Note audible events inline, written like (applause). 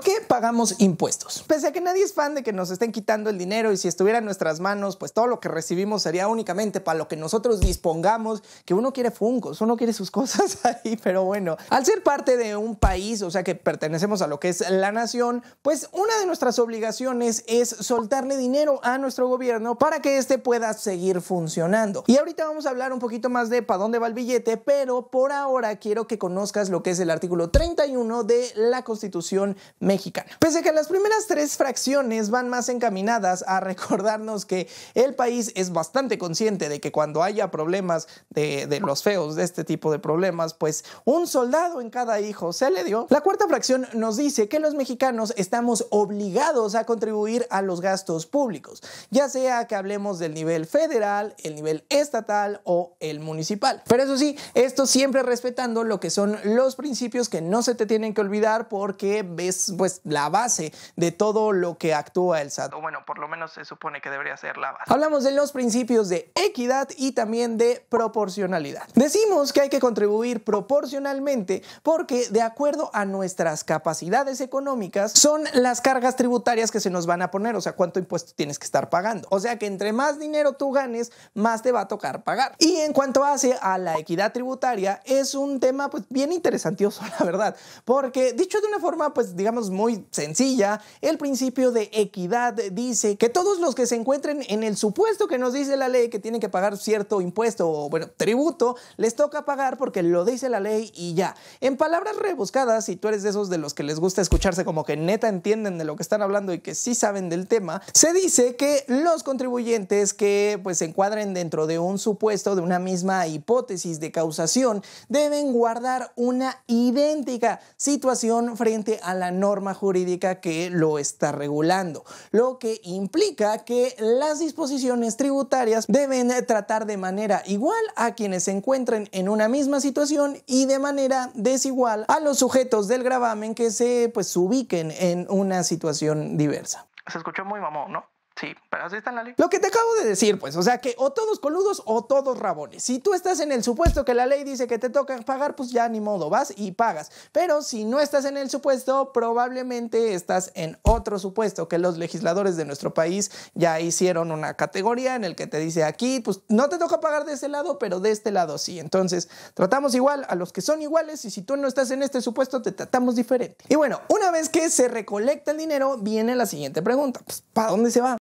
¿Por qué pagamos impuestos? Pese a que nadie es fan de que nos estén quitando el dinero y si estuviera en nuestras manos, pues todo lo que recibimos sería únicamente para lo que nosotros dispongamos, que uno quiere fungos, uno quiere sus (laughs) cosas ahí, pero bueno, al ser parte de un país, o sea que pertenecemos a lo que es la nación, pues una de nuestras obligaciones es soltarle dinero a nuestro gobierno para que éste pueda seguir funcionando. Y ahorita vamos a hablar un poquito más de para dónde va el billete, pero por ahora quiero que conozcas lo que es el artículo 31 de la Constitución Pese a que las primeras tres fracciones van más encaminadas a (laughs) recordarnos que el país es bastante consciente de que cuando haya problemas de, de los feos, de este tipo de problemas, pues un soldado en cada hijo se le dio. La cuarta fracción nos dice que los mexicanos estamos obligados a contribuir a los gastos públicos, ya sea que hablemos del nivel federal, el nivel estatal o el municipal. Pero eso sí, esto siempre respetando lo que son los principios que no se te tienen que olvidar porque ves pues la base de todo lo que actúa el SAT. O bueno, por lo menos se supone que debería ser la base. Hablamos de los principios de equidad y también de proporcionalidad. Decimos que hay que contribuir proporcionalmente porque de acuerdo a nuestras capacidades económicas son las cargas tributarias que se nos van a poner, o sea, cuánto impuesto tienes que estar pagando. O sea que entre más dinero tú ganes, más te va a tocar pagar. Y en cuanto hace a la equidad tributaria, es un tema pues bien interesantioso, (laughs) la verdad, porque dicho de una forma pues digamos muy sencilla. El principio de equidad dice que todos los que se encuentren en el supuesto que nos dice la ley que tienen que pagar cierto impuesto o, bueno, tributo, les toca pagar porque lo dice la ley y ya. En palabras rebuscadas, si tú eres de esos de los que les gusta escucharse como que neta entienden de lo que están hablando y que sí saben del tema, se dice que los contribuyentes que pues se encuadren dentro de un supuesto de una misma hipótesis de causación deben guardar una idéntica situación frente a la norma jurídica que lo está regulando, lo que implica que las disposiciones tributarias deben tratar de manera igual a quienes se encuentren en una misma situación y de manera desigual a los sujetos del gravamen que se pues ubiquen en una situación diversa. Se escuchó muy mamón, ¿no? Sí, pero así está la ley. Lo que te acabo de decir, pues, o sea que o todos coludos o todos rabones. Si tú estás en el supuesto que la ley dice que te toca pagar, pues ya ni modo, vas y pagas. Pero si no estás en el supuesto, probablemente estás en otro supuesto que los legisladores de nuestro país ya hicieron una categoría en el que te dice aquí, pues no te toca pagar de ese lado, pero de este lado sí. Entonces, tratamos igual a los que son iguales y si tú no estás en este supuesto, te tratamos diferente. Y bueno, una vez que se recolecta el dinero, viene la siguiente pregunta, pues, ¿para dónde se va?